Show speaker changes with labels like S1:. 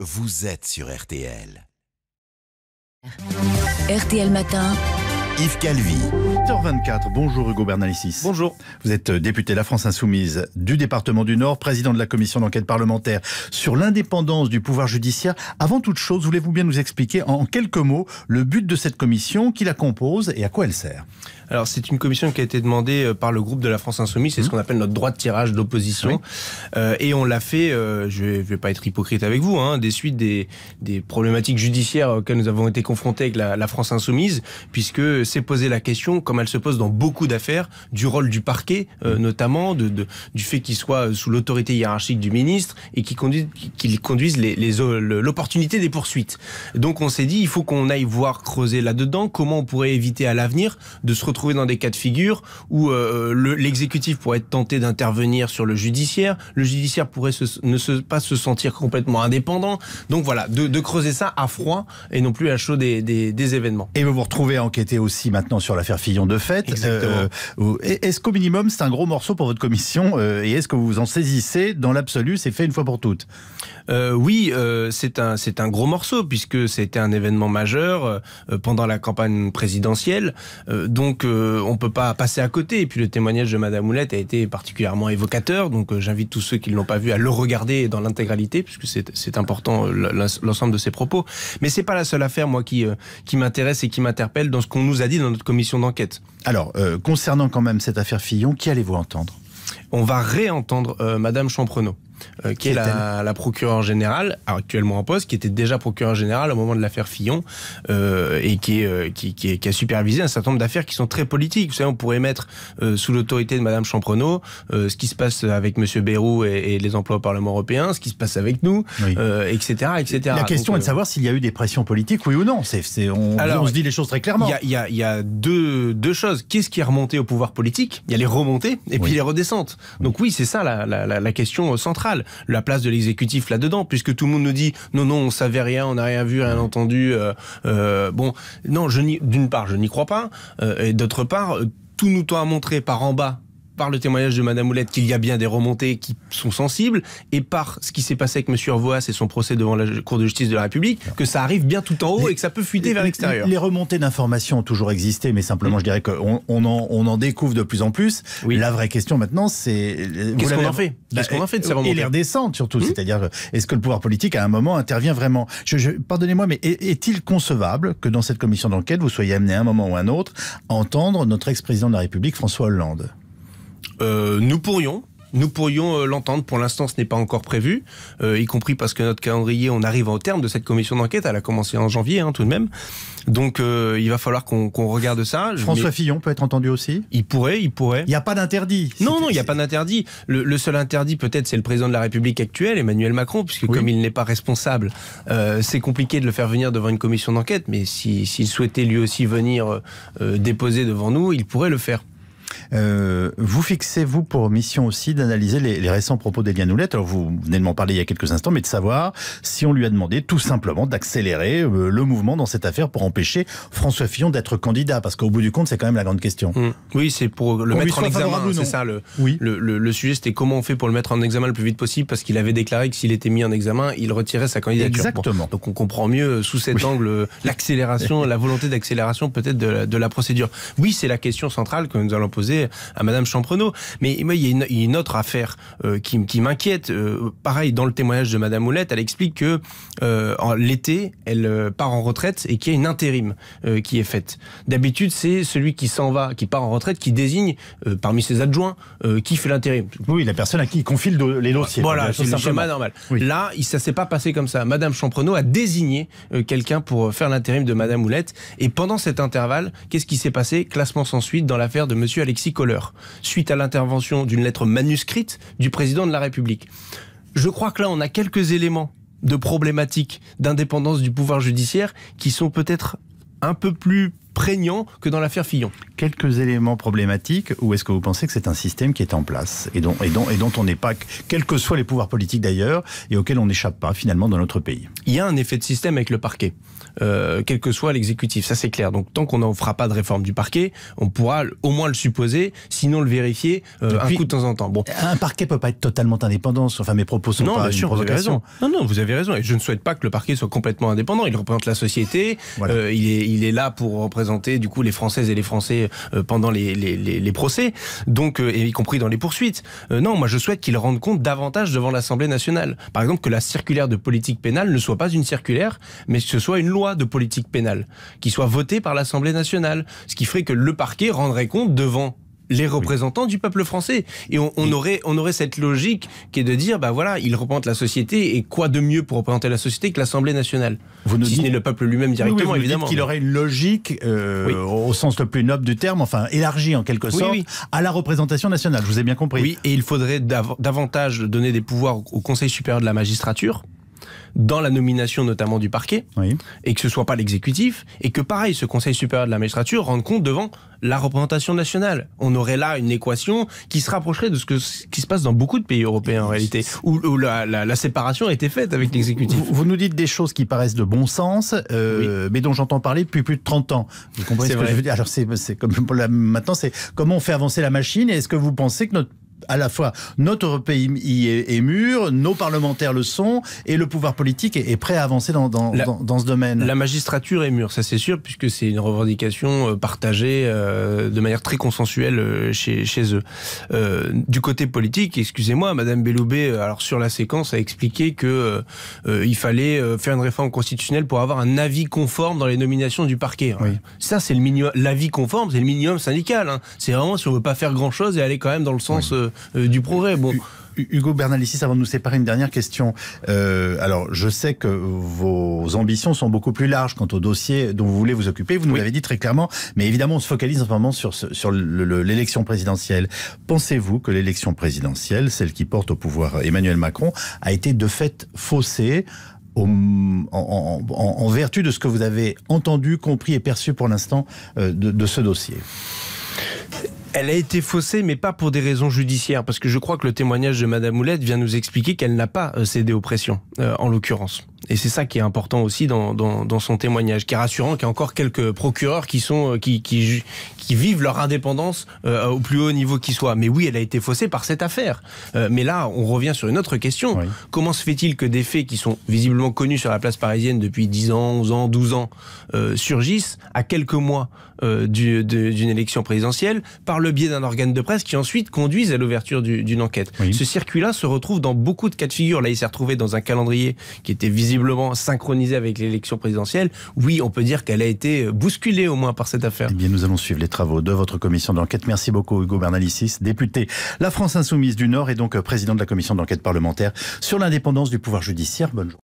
S1: Vous êtes sur RTL.
S2: RTL Matin.
S1: Yves Calvi. 8h24, bonjour Hugo Bernalicis. Bonjour. Vous êtes euh, député de la France Insoumise du département du Nord, président de la commission d'enquête parlementaire sur l'indépendance du pouvoir judiciaire. Avant toute chose, voulez-vous bien nous expliquer en quelques mots le but de cette commission, qui la compose et à quoi elle sert
S2: alors c'est une commission qui a été demandée euh, par le groupe de la France Insoumise, c'est ce mmh. qu'on appelle notre droit de tirage d'opposition, euh, et on l'a fait. Euh, je, vais, vais pas être hypocrite avec vous, hein, des suites des, des problématiques judiciaires auxquelles nous avons été confrontés avec la, France Insoumise, puisque c'est posé la question, comme elle se pose dans beaucoup d'affaires, du rôle du parquet, mmh. notamment de, du fait qu'il soit sous l'autorité hiérarchique du ministre et qu'il conduise, qu'il conduise les, les, l'opportunité des poursuites. Donc on s'est dit, il faut qu'on aille voir creuser là-dedans comment on pourrait éviter à l'avenir de se retrouver dans des cas de figure où euh, euh, l'exécutif pourrait être tenté d'intervenir sur le judiciaire, le judiciaire pourrait ne se, pas se sentir complètement indépendant. Donc voilà, de, creuser ça à froid et non plus à chaud des, événements. Et vous vous retrouvez
S1: à enquêter aussi maintenant sur l'affaire Fillon de Fête euh, est-ce qu'au minimum, c'est un gros morceau pour
S2: votre commission et est-ce que vous vous en saisissez dans l'absolu C'est fait une fois pour toutes. oui, c'est un, un gros morceau puisque c'était un événement majeur pendant la campagne présidentielle. donc on ne peut pas passer à côté. Et puis le témoignage de Madame Oulette a été particulièrement évocateur, donc euh, j'invite tous ceux qui ne l'ont pas vu à le regarder dans l'intégralité, puisque c'est important euh, l'ensemble de ses propos. Mais ce n'est pas la seule affaire, moi, euh, qui, m'intéresse et qui m'interpelle dans ce qu'on nous a dit dans notre commission d'enquête. Alors, concernant quand même cette affaire Fillon, qui allez-vous entendre On va réentendre Mme Madame euh, qui est la, procureure générale, actuellement en poste, qui était déjà procureure générale au moment de l'affaire Fillon euh, et qui, euh, qui, a supervisé un certain nombre d'affaires qui sont très politiques. Vous savez, on pourrait mettre sous l'autorité de Madame Champrenaud ce qui se passe avec Monsieur Bayrou et, les emplois au Parlement européen, ce qui se passe avec nous, etc., etc. La question
S1: est de savoir s'il y a eu des pressions politiques, oui ou non. on, alors, on, se
S2: dit les choses très clairement. Il y a, deux, choses. Qu'est-ce qui est remonté au pouvoir politique Il y a les remontées et puis les redescentes. Donc oui, c'est ça la question centrale la place de l'exécutif là-dedans, puisque tout le monde nous dit non, non, on savait rien, on n'a rien vu, rien entendu. Euh, euh, bon, non, je d'une part, je n'y crois pas, euh, et d'autre part, tout nous a montré par en bas par le témoignage de Madame Oulette qu'il y a bien des remontées qui sont sensibles et par ce qui s'est passé avec Monsieur Hervois et son procès devant la Cour de justice de la République, que ça arrive bien tout en haut et que ça peut fuiter vers l'extérieur. Les
S1: remontées d'informations ont toujours existé, mais simplement, mm. je dirais qu'on en, découvre de plus en plus. La vraie question maintenant, c'est qu'est-ce qu'on en fait Qu'est-ce bah, qu'on en fait de ces remontées Et les surtout, mm. c'est-à-dire est-ce que le pouvoir politique à un moment intervient vraiment je, Pardonnez-moi, mais est-il concevable que dans cette commission d'enquête, vous soyez amené à un moment ou à un autre à entendre notre ex-président de la République, François Hollande
S2: euh, nous pourrions, nous pourrions euh, l'entendre. Pour l'instant, ce n'est pas encore prévu, euh, y compris parce que notre calendrier, on arrive au terme de cette commission d'enquête. Elle a commencé en janvier, hein, tout de même. Donc, il va falloir qu'on regarde ça. François
S1: Fillon peut être entendu aussi
S2: Il pourrait, il pourrait. Il n'y a pas d'interdit Non, non, il n'y a pas d'interdit. Le, seul interdit, peut-être, c'est le président de la République actuel, Emmanuel Macron, puisque comme il n'est pas responsable, c'est compliqué de le faire venir devant une commission d'enquête. Mais s'il souhaitait lui aussi venir déposer devant nous, il pourrait le faire. Euh, vous fixez, vous, pour
S1: mission aussi d'analyser les, récents propos d'Eliane Oulette. Alors, vous venez de m'en parler il y a quelques instants, mais de savoir si on lui a demandé tout simplement d'accélérer euh, le mouvement dans cette affaire pour empêcher François Fillon d'être candidat. Parce qu'au bout du compte, c'est quand même la grande question.
S2: Mmh. Oui, c'est pour le mettre en examen. C'est ça le, le, sujet, c'était comment on fait pour le mettre en examen le plus vite possible parce qu'il avait déclaré que s'il était mis en examen, il retirait sa candidature. Exactement. donc on comprend mieux euh, sous cet angle l'accélération, la volonté d'accélération peut-être de, de la procédure. Oui, c'est la question centrale que nous allons posé à Madame Champrenaud. Mais moi, il y a une, autre affaire euh, qui, m'inquiète. Euh, pareil, dans le témoignage de Madame Houlette, elle explique que euh, l'été, elle part en retraite et qu'il y a une intérim qui est faite. D'habitude, c'est celui qui s'en va, qui part en retraite, qui désigne parmi ses adjoints qui fait l'intérim. Oui, la personne à qui il confie les dossiers. Voilà, c'est le schéma normal. Là, ça s'est pas passé comme ça. Madame Champrenaud a désigné quelqu'un pour faire l'intérim de Madame Houlette. Et pendant cet intervalle, qu'est-ce qui s'est passé Classement sans suite dans l'affaire de Monsieur Alexis Coller, suite à l'intervention d'une lettre manuscrite du président de la République. Je crois que là, on a quelques éléments de problématique d'indépendance du pouvoir judiciaire qui sont peut-être un peu plus
S1: prégnant que dans l'affaire Fillon. Quelques éléments problématiques, ou est-ce que vous pensez que c'est un système qui est en place et dont, et dont, et dont on n'est pas, quels que soient les pouvoirs politiques d'ailleurs, et auxquels on n'échappe pas finalement dans
S2: notre pays Il y a un effet de système avec le parquet, euh, quel que soit l'exécutif, ça c'est clair. Donc tant qu'on n'en fera pas de réforme du parquet, on pourra au moins le supposer, sinon le vérifier euh, un coup de temps en temps. Bon. Un parquet peut pas être totalement indépendant, enfin mes propos sont pas une provocation. Vous raison. Non, vous avez raison, et je ne souhaite pas que le parquet soit complètement indépendant, il représente la société, euh, il, est, il est là pour représenter du coup les Françaises et les Français euh, pendant les, procès, donc euh, y compris dans les poursuites. Euh, non, moi je souhaite qu'ils rendent compte davantage devant l'Assemblée nationale. Par exemple, que la circulaire de politique pénale ne soit pas une circulaire, mais que ce soit une loi de politique pénale qui soit votée par l'Assemblée nationale, ce qui ferait que le parquet rendrait compte devant les représentants du peuple français. Et on, aurait, on aurait cette logique qui est de dire, bah voilà, il représentent la société, et quoi de mieux pour représenter la société que l'Assemblée nationale vous nous Si le peuple lui-même directement, évidemment. oui, évidemment. qu'il aurait
S1: une logique, euh, au sens le plus noble du terme, enfin élargie en quelque sorte, à la représentation nationale. Je vous ai bien compris. Oui,
S2: et il faudrait davantage donner des pouvoirs au Conseil supérieur de la magistrature dans la nomination notamment du parquet, oui. et que ce soit pas l'exécutif, et que pareil, ce Conseil supérieur de la magistrature rende compte devant la représentation nationale. On aurait là une équation qui se rapprocherait de ce, que, ce qui se passe dans beaucoup de pays européens en réalité, où, la, la, la, séparation a été faite avec l'exécutif. Vous,
S1: nous dites des choses qui paraissent de bon sens, euh, mais dont j'entends parler depuis plus de 30 ans. Vous comprenez ce que je veux dire Alors c'est comme maintenant, c'est comment on fait avancer la machine, et est-ce que vous pensez que notre à la fois notre pays est, mûr, nos parlementaires le sont, et le pouvoir politique est, prêt à avancer dans, dans,
S2: ce domaine. La magistrature est mûre, ça c'est sûr, puisque c'est une revendication euh, partagée euh, de manière très consensuelle euh, chez, chez eux. du côté politique, excusez-moi, Madame Belloubet, alors sur la séquence, a expliqué que il fallait faire une réforme constitutionnelle pour avoir un avis conforme dans les nominations du parquet. Hein. Ça, c'est le minimum. L'avis conforme, c'est le minimum syndical. Hein. C'est vraiment si on veut pas faire grand chose et aller quand même dans le sens euh, du progrès. Bon. Hugo Bernalicis, avant de nous séparer, une dernière question. Euh, alors, je
S1: sais que vos ambitions sont beaucoup plus larges quant au dossier dont vous voulez vous occuper. Vous nous l'avez dit très clairement, mais évidemment, on se focalise en ce moment sur, sur l'élection présidentielle. Pensez-vous que l'élection présidentielle, celle qui porte au pouvoir Emmanuel Macron, a été de fait faussée en, vertu de ce que vous avez entendu, compris et perçu pour l'instant
S2: euh, de ce dossier elle a été faussée, mais pas pour des raisons judiciaires, parce que je crois que le témoignage de Madame Oulette vient nous expliquer qu'elle n'a pas euh, cédé aux pressions, euh, en l'occurrence. Et c'est ça qui est important aussi dans, son témoignage, qui est rassurant qu'il y a encore quelques procureurs qui, sont, euh, qui, qui, vivent leur indépendance euh, au plus haut niveau qui soit. Mais oui, elle a été faussée par cette affaire. Euh, mais là, on revient sur une autre question. Comment se fait-il que des faits qui sont visiblement connus sur la place parisienne depuis 10 ans, 11 ans, 12 ans, surgissent à quelques mois d'une élection présidentielle par le biais d'un organe de presse qui ensuite conduisent à l'ouverture d'une enquête Ce circuit-là se retrouve dans beaucoup de cas de figure. Là, il s'est retrouvé dans un calendrier qui était visible visiblement synchronisée avec l'élection présidentielle, oui, on peut dire qu'elle a été bousculée au moins par cette
S1: affaire. Eh bien, nous allons suivre les travaux de votre commission d'enquête. Merci beaucoup, Hugo Bernalicis, député La France Insoumise du Nord et donc président de la commission d'enquête parlementaire sur l'indépendance du pouvoir judiciaire. Bonne journée.